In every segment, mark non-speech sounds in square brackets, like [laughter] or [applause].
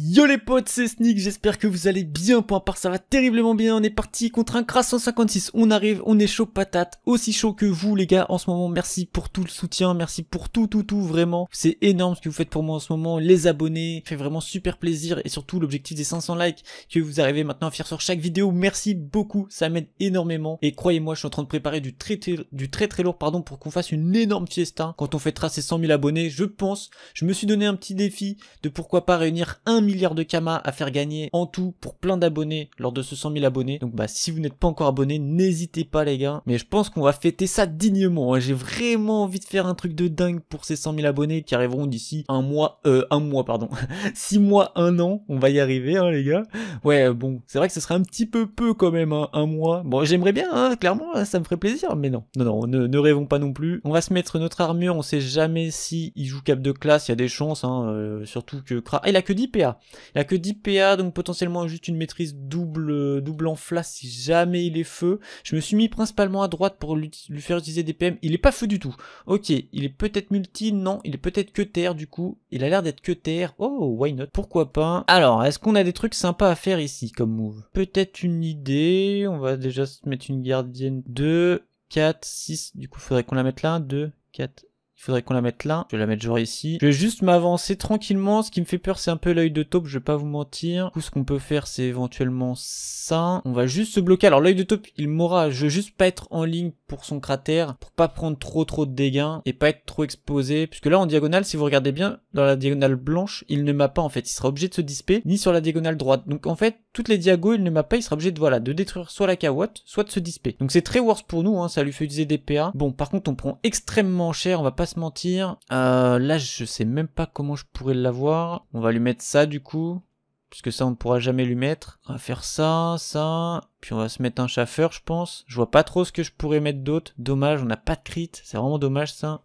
Yo les potes, c'est Sneak, j'espère que vous allez bien, pour part ça va terriblement bien, on est parti contre un Kras 156, on arrive, on est chaud patate, aussi chaud que vous les gars en ce moment, merci pour tout le soutien, merci pour tout tout tout vraiment, c'est énorme ce que vous faites pour moi en ce moment, les abonnés, fait vraiment super plaisir et surtout l'objectif des 500 likes que vous arrivez maintenant à faire sur chaque vidéo, merci beaucoup, ça m'aide énormément et croyez-moi je suis en train de préparer du très très, du très, très lourd pardon pour qu'on fasse une énorme fiesta quand on fêtera ses 100 000 abonnés, je pense, je me suis donné un petit défi de pourquoi pas réunir un milliards de kamas à faire gagner en tout pour plein d'abonnés lors de ce 100 000 abonnés. Donc bah si vous n'êtes pas encore abonné, n'hésitez pas les gars. Mais je pense qu'on va fêter ça dignement. Hein. J'ai vraiment envie de faire un truc de dingue pour ces 100 000 abonnés qui arriveront d'ici un mois, euh, un mois pardon, 6 [laughs] mois, un an. On va y arriver hein, les gars. Ouais euh, bon, c'est vrai que ce serait un petit peu peu quand même, hein, un mois. Bon j'aimerais bien, hein, clairement, hein, ça me ferait plaisir. Mais non, non, non, ne, rêvons pas non plus. On va se mettre notre armure. On sait jamais si il joue cap de classe. Il y a des chances, hein, euh, surtout que Ah, il a que 10 PA. Il a que 10 PA, donc potentiellement juste une maîtrise double, euh, double en flas si jamais il est feu. Je me suis mis principalement à droite pour lui, faire utiliser des PM. Il est pas feu du tout. Ok, il est peut-être multi, non, il est peut-être que terre du coup. Il a l'air d'être que terre. Oh, why not Pourquoi pas Alors, est-ce qu'on a des trucs sympas à faire ici comme move Peut-être une idée. On va déjà se mettre une gardienne 2, 4, 6. Du coup, faudrait qu'on la mette là. 2, 4, il faudrait qu'on la mette là. Je vais la mettre genre ici. Je vais juste m'avancer tranquillement. Ce qui me fait peur, c'est un peu l'œil de taupe. Je vais pas vous mentir. Tout ce qu'on peut faire, c'est éventuellement ça. On va juste se bloquer. Alors l'œil de taupe, il m'aura. Je veux juste pas être en ligne pour son cratère. Pour pas prendre trop trop de dégâts. Et pas être trop exposé. Puisque là, en diagonale, si vous regardez bien, dans la diagonale blanche, il ne m'a pas en fait. Il sera obligé de se disper. Ni sur la diagonale droite. Donc en fait, toutes les diagos, il ne m'a pas. Il sera obligé de, voilà, de détruire soit la kawatt, soit de se disper. Donc c'est très worse pour nous. Hein. Ça lui fait utiliser des PA. Bon, par contre, on prend extrêmement cher. On va pas se mentir. Euh, là, je sais même pas comment je pourrais l'avoir. On va lui mettre ça du coup. Puisque ça, on ne pourra jamais lui mettre. On va faire ça, ça. Puis on va se mettre un chaffeur, je pense. Je vois pas trop ce que je pourrais mettre d'autre. Dommage, on n'a pas de crit. C'est vraiment dommage, ça.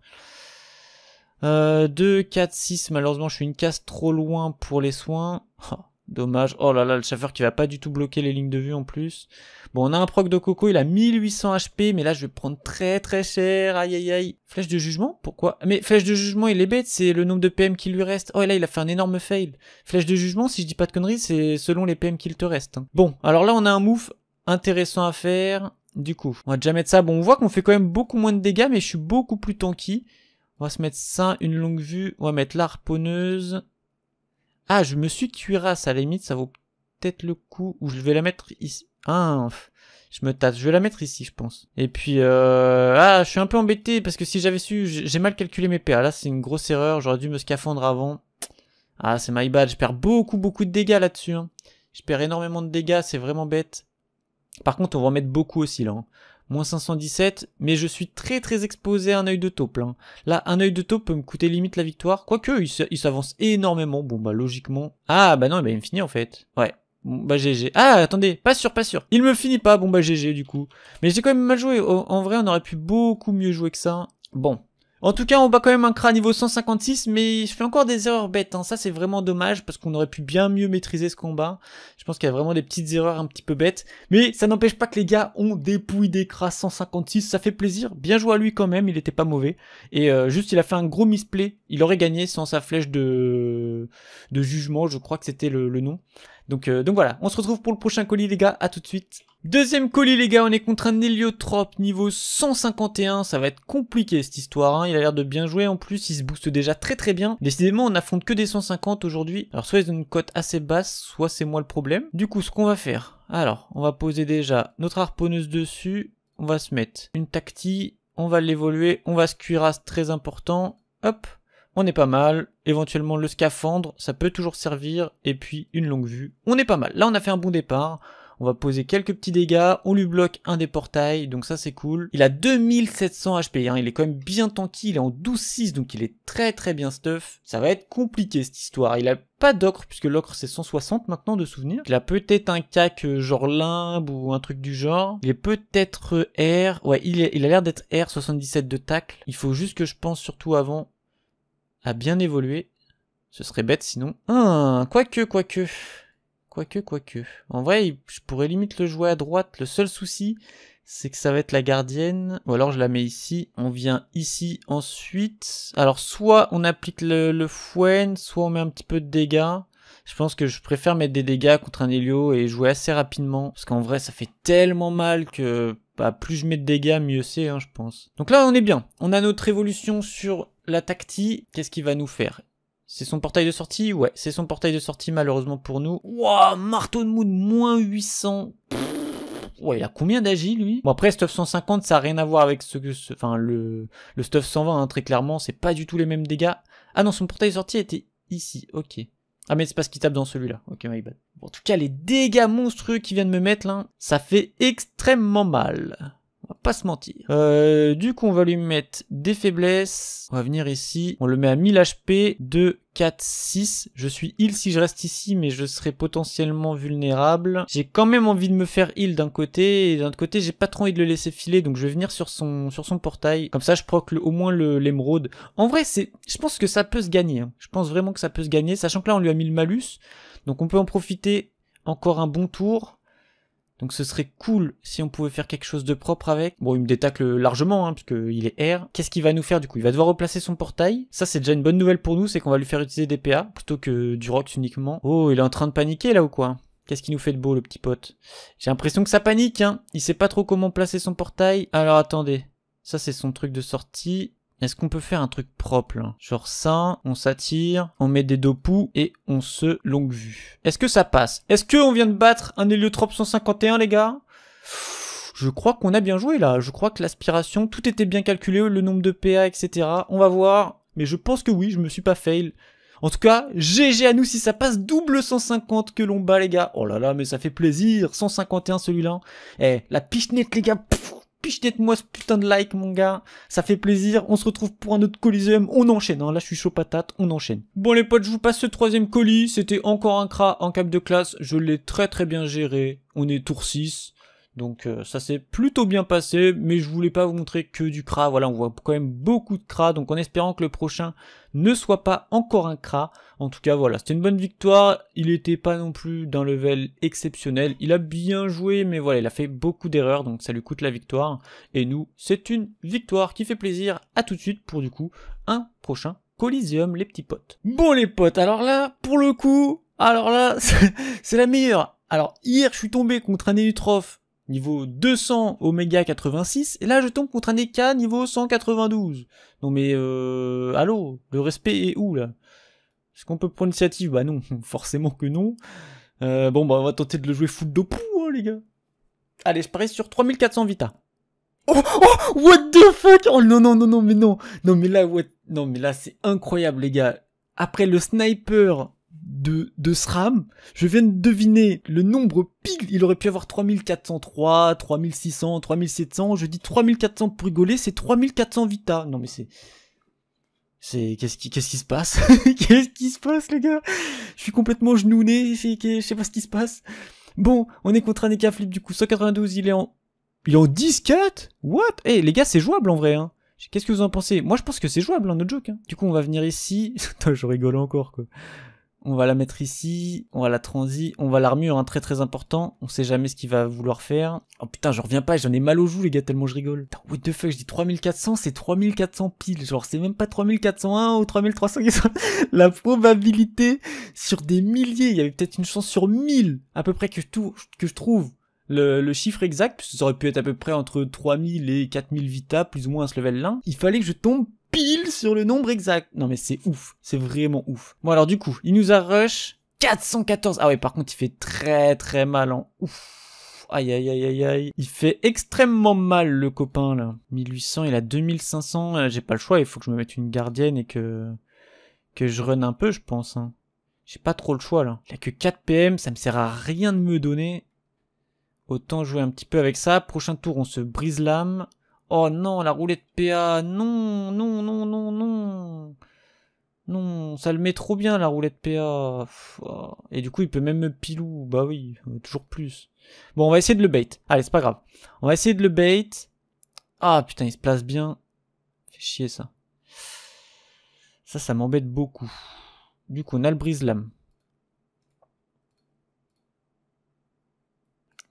2, 4, 6. Malheureusement, je suis une casse trop loin pour les soins. Oh. Dommage. Oh là là, le chauffeur qui va pas du tout bloquer les lignes de vue en plus. Bon, on a un proc de coco, il a 1800 HP, mais là je vais prendre très très cher. Aïe aïe aïe. Flèche de jugement Pourquoi Mais flèche de jugement, il est bête, c'est le nombre de PM qui lui reste. Oh là, il a fait un énorme fail. Flèche de jugement, si je dis pas de conneries, c'est selon les PM qu'il te reste. Hein. Bon, alors là on a un move intéressant à faire. Du coup, on va déjà mettre ça. Bon, on voit qu'on fait quand même beaucoup moins de dégâts, mais je suis beaucoup plus tanky. On va se mettre ça, une longue vue. On va mettre l'arponneuse... Ah, je me suis cuirasse, à la limite, ça vaut peut-être le coup. Ou je vais la mettre ici. Hein, ah, je me tâte. Je vais la mettre ici, je pense. Et puis, euh... ah, je suis un peu embêté parce que si j'avais su, j'ai mal calculé mes PA. Là, c'est une grosse erreur. J'aurais dû me scaphandre avant. Ah, c'est my bad. Je perds beaucoup, beaucoup de dégâts là-dessus. Hein. Je perds énormément de dégâts. C'est vraiment bête. Par contre, on va en mettre beaucoup aussi là. Hein moins 517, mais je suis très très exposé à un œil de taupe. Hein. Là, un œil de taupe peut me coûter limite la victoire. Quoique, il s'avance énormément. Bon, bah logiquement. Ah, bah non, eh ben, il me finit en fait. Ouais. Bon, bah GG. Ah, attendez, pas sûr, pas sûr. Il me finit pas, bon bah GG du coup. Mais j'ai quand même mal joué. En vrai, on aurait pu beaucoup mieux jouer que ça. Bon, en tout cas, on bat quand même un crâne niveau 156, mais je fais encore des erreurs bêtes. Hein. Ça, c'est vraiment dommage, parce qu'on aurait pu bien mieux maîtriser ce combat. Je pense qu'il y a vraiment des petites erreurs un petit peu bêtes. Mais ça n'empêche pas que les gars, ont dépouillé des cras 156. Ça fait plaisir. Bien joué à lui quand même, il était pas mauvais. Et euh, juste, il a fait un gros misplay. Il aurait gagné sans sa flèche de, de jugement, je crois que c'était le, nom. Donc, euh, donc voilà, on se retrouve pour le prochain colis, les gars. À tout de suite. Deuxième colis les gars, on est contre un héliotrope niveau 151, ça va être compliqué cette histoire, hein. il a l'air de bien jouer en plus, il se booste déjà très très bien. Décidément on n'affronte que des 150 aujourd'hui, alors soit ils ont une cote assez basse, soit c'est moi le problème. Du coup ce qu'on va faire, alors on va poser déjà notre harponneuse dessus, on va se mettre une tactique. on va l'évoluer, on va se cuirasse très important, hop on est pas mal. Éventuellement le scaphandre, ça peut toujours servir. Et puis une longue vue, on est pas mal. Là on a fait un bon départ. On va poser quelques petits dégâts. On lui bloque un des portails. Donc ça, c'est cool. Il a 2700 HP. Hein, il est quand même bien tanky. Il est en 12-6. Donc il est très très bien stuff. Ça va être compliqué cette histoire. Il a pas d'ocre, puisque l'ocre c'est 160 maintenant de souvenir. Il a peut-être un cac euh, genre limbe ou un truc du genre. Il est peut-être euh, R. Ouais, il, a l'air d'être R, 77 de tacle. Il faut juste que je pense surtout avant à bien évoluer. Ce serait bête sinon. Ah, quoique, quoique. Quoique, quoique. En vrai, je pourrais limite le jouer à droite. Le seul souci, c'est que ça va être la gardienne. Ou alors je la mets ici. On vient ici ensuite. Alors soit on applique le, le soit on met un petit peu de dégâts. Je pense que je préfère mettre des dégâts contre un Helio et jouer assez rapidement. Parce qu'en vrai, ça fait tellement mal que pas bah, plus je mets de dégâts, mieux c'est, hein, je pense. Donc là, on est bien. On a notre évolution sur la tactique. Qu'est-ce qu'il va nous faire c'est son portail de sortie Ouais, c'est son portail de sortie malheureusement pour nous. marteau de Moon, moins 800. Ouais, il a combien d'agis lui Bon après stuff 150 ça a rien à voir avec ce que enfin le le stuff 120 hein, très clairement, c'est pas du tout les mêmes dégâts. Ah non, son portail de sortie était ici. OK. Ah mais c'est parce qu'il tape dans celui-là. OK, my bad. Bon, en tout cas, les dégâts monstrueux qu'il vient de me mettre là, ça fait extrêmement mal pas se mentir. Euh, du coup, on va lui mettre des faiblesses. On va venir ici. On le met à 1000 HP, 2, 4, 6. Je suis heal si je reste ici, mais je serai potentiellement vulnérable. J'ai quand même envie de me faire heal d'un côté, et d'un autre côté, j'ai pas trop envie de le laisser filer, donc je vais venir sur son, sur son portail. Comme ça, je proc au moins l'émeraude. En vrai, c'est, je pense que ça peut se gagner. Hein. Je pense vraiment que ça peut se gagner, sachant que là, on lui a mis le malus. Donc on peut en profiter encore un bon tour. Donc ce serait cool si on pouvait faire quelque chose de propre avec. Bon, il me détacle largement, hein, puisqu'il est R. Qu'est-ce qu'il va nous faire du coup Il va devoir replacer son portail. Ça, c'est déjà une bonne nouvelle pour nous, c'est qu'on va lui faire utiliser des PA plutôt que du Rox uniquement. Oh, il est en train de paniquer là ou quoi Qu'est-ce qui nous fait de beau, le petit pote J'ai l'impression que ça panique, hein Il sait pas trop comment placer son portail. Alors attendez, ça c'est son truc de sortie. Est-ce qu'on peut faire un truc propre Genre ça, on s'attire, on met des dopous et on se longue vue. Est-ce que ça passe Est-ce qu'on vient de battre un héliotrope 151 les gars je crois qu'on a bien joué là, je crois que l'aspiration, tout était bien calculé, le nombre de PA, etc. On va voir, mais je pense que oui, je me suis pas fail. En tout cas, GG à nous si ça passe double 150 que l'on bat les gars. Oh là là, mais ça fait plaisir, 151 celui-là. Eh, la pichenette les gars, pichetez-moi ce putain de like, mon gars. Ça fait plaisir. On se retrouve pour un autre Coliseum. On enchaîne. Hein, là, je suis chaud patate. On enchaîne. Bon, les potes, je vous passe ce troisième colis. C'était encore un cra en cap de classe. Je l'ai très très bien géré. On est tour 6. Donc euh, ça s'est plutôt bien passé, mais je voulais pas vous montrer que du cra. Voilà, on voit quand même beaucoup de cra, donc en espérant que le prochain ne soit pas encore un cra. En tout cas, voilà, c'était une bonne victoire. Il n'était pas non plus d'un level exceptionnel. Il a bien joué, mais voilà, il a fait beaucoup d'erreurs, donc ça lui coûte la victoire. Et nous, c'est une victoire qui fait plaisir. À tout de suite pour du coup un prochain Coliseum, les petits potes. Bon les potes, alors là, pour le coup, alors là, [laughs] c'est la meilleure. Alors hier, je suis tombé contre un éutrophe niveau 200 Omega 86, et là je tombe contre un EK niveau 192. Non mais euh, allô, le respect est où là Est-ce qu'on peut prendre l'initiative Bah non, [laughs] forcément que non. Euh, bon bah on va tenter de le jouer full de hein, les gars. Allez, je parie sur 3400 Vita. Oh, oh, what the fuck Oh non non non non mais non non mais là what non mais là c'est incroyable les gars. Après le sniper de, SRAM. Je viens de deviner le nombre pile. Il aurait pu avoir 3403, 3600, 3700. Je dis 3400 pour rigoler, c'est 3400 Vita. Non mais c'est... C'est qu'est-ce qui qu'est-ce qui se passe [laughs] Qu'est-ce qui se passe les gars Je suis complètement genouné, je sais pas ce qui se passe. Bon, on est contre un Eka Flip du coup 192, il est en il est en 10 4 What Eh les gars, c'est jouable en vrai hein. Qu'est-ce que vous en pensez Moi je pense que c'est jouable En hein, autre joke hein. Du coup, on va venir ici. [laughs] Attends, je rigole encore quoi on va la mettre ici, on va la transi, on va l'armure, un hein, très très important, on sait jamais ce qu'il va vouloir faire. Oh putain, je reviens pas, j'en ai mal aux joues les gars, tellement je rigole. Putain, what the fuck, je dis 3400, c'est 3400 piles, genre c'est même pas 3401 ou 3300 [laughs] La probabilité sur des milliers, il y avait peut-être une chance sur 1000 à peu près que je, que je trouve le, chiffre exact, puisque ça aurait pu être à peu près entre 3000 et 4000 vita, plus ou moins à ce level-là. Il fallait que je tombe pile sur le nombre exact. Non mais c'est ouf, c'est vraiment ouf. Bon alors du coup, il nous a rush 414. Ah oui par contre, il fait très très mal en hein. ouf. Aïe aïe aïe aïe aïe. Il fait extrêmement mal le copain là. 1800, il a 2500. Euh, j'ai pas le choix, il faut que je me mette une gardienne et que que je run un peu, je pense. Hein. J'ai pas trop le choix là. Il a que 4 PM, ça me sert à rien de me donner. Autant jouer un petit peu avec ça. Prochain tour, on se brise l'âme. Oh non, la roulette PA. Non, non, non, non, non. Non, ça le met trop bien la roulette PA. Oh. Et du coup, il peut même me pilou. Bah oui, euh, toujours plus. Bon, on va essayer de le bait. Allez, c'est pas grave. On va essayer de le bait. Ah putain, il se place bien. Fait chier ça. Ça, ça m'embête beaucoup. Du coup, on a le brise-lame.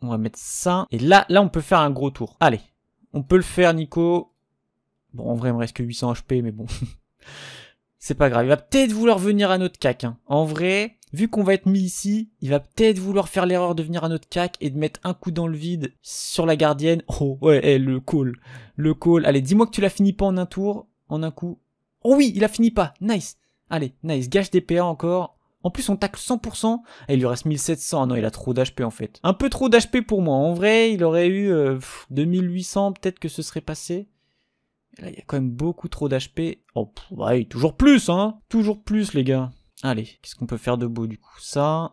On va mettre ça. Et là, là, on peut faire un gros tour. Allez. On peut le faire, Nico. Bon, en vrai, il me reste que 800 HP, mais bon. [laughs] c'est pas grave. Il va peut-être vouloir venir à notre cac. Hein. En vrai, vu qu'on va être mis ici, il va peut-être vouloir faire l'erreur de venir à notre cac et de mettre un coup dans le vide sur la gardienne. Oh, ouais, eh, le call. Le call. Allez, dis-moi que tu la finis pas en un tour, en un coup. Oh oui, il l'a fini pas. Nice. Allez, nice. Gâche des PA encore. En plus, on tacle 100%. Et il lui reste 1700. Ah non, il a trop d'HP en fait. Un peu trop d'HP pour moi. En vrai, il aurait eu 2800. Euh, peut-être que ce serait passé. Là, il y a quand même beaucoup trop d'HP. Oh, ouais, toujours plus, hein. Toujours plus, les gars. Allez, qu'est-ce qu'on peut faire de beau, du coup Ça,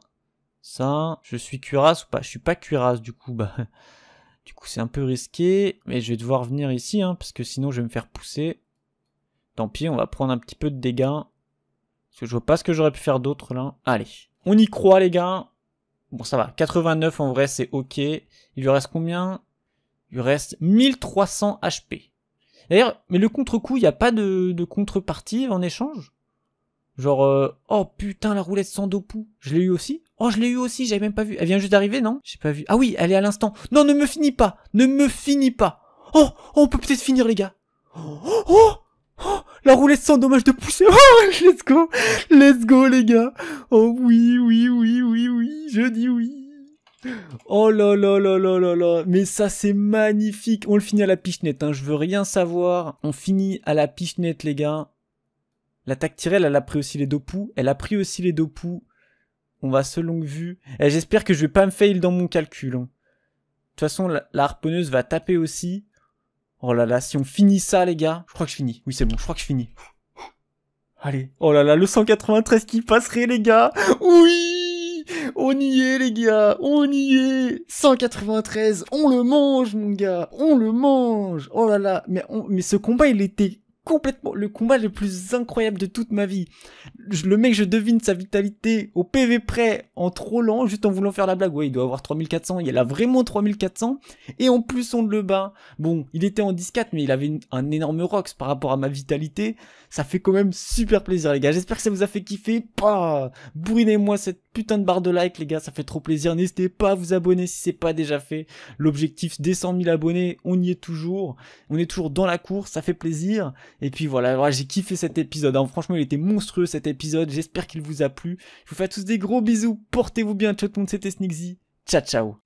ça. Je suis cuirasse ou pas Je suis pas cuirasse, du coup, [laughs] bah... Du coup, c'est un peu risqué. Mais je vais devoir venir ici, hein, parce que sinon, je vais me faire pousser. Tant pis, on va prendre un petit peu de dégâts je vois pas ce que j'aurais pu faire d'autre là. Allez, on y croit les gars. Bon ça va, 89 en vrai c'est ok. Il lui reste combien Il lui reste 1300 HP. D'ailleurs, mais le contre-coup, il n'y a pas de, contrepartie en échange Genre, euh, oh putain, la roulette sans dopou, je l'ai eu aussi Oh, je l'ai eu aussi, j'avais même pas vu. Elle vient juste d'arriver, non J'ai pas vu. Ah oui, elle est à l'instant. Non, ne me finis pas Ne me finis pas Oh, oh on peut peut-être finir, les gars oh, oh, oh la roulette sans dommage de pousser. [laughs] Oh, let's go. Let's go, les gars. Oh oui, oui, oui, oui, oui. Je dis oui. Oh là là là là là là, mais ça c'est magnifique. On le finit à la pichenette, hein. je veux rien savoir. On finit à la pichenette, les gars. La tactirelle, elle a pris aussi les dopous. Elle a pris aussi les dopous. On va se longue vue. Eh, j'espère que je vais pas me fail dans mon calcul. Hein. De toute façon, la harponneuse va taper aussi. Oh là là, si on finit ça, les gars, je crois que je finis. Oui, c'est bon, je crois que je finis. Allez, oh là là, le 193 qui passerait, les gars. Oui On y est, les gars, on y est 193, on le mange, mon gars, on le mange Oh là là, mais, mais ce combat, il était complètement le combat le plus incroyable de toute ma vie. Le mec, je devine sa vitalité au PV près en trollant, juste en voulant faire la blague. Ouais, il doit avoir 3400, il a vraiment 3400. Et en plus, on le bat. Bon, il était en 10-4, mais il avait un énorme rox par rapport à ma vitalité. Ça fait quand même super plaisir, les gars. J'espère que ça vous a fait kiffer. Bourrinez-moi cette putain de barre de like, les gars. Ça fait trop plaisir. N'hésitez pas à vous abonner si c'est pas déjà fait. L'objectif des 100 000 abonnés, on y est toujours. On est toujours dans la course, ça fait plaisir. Et puis voilà, j'ai kiffé cet épisode. Hein. Franchement, il était monstrueux cet épisode. J'espère qu'il vous a plu. Je vous fais tous des gros bisous. Portez-vous bien, tout le monde. C'était Sneaksy. Ciao, ciao.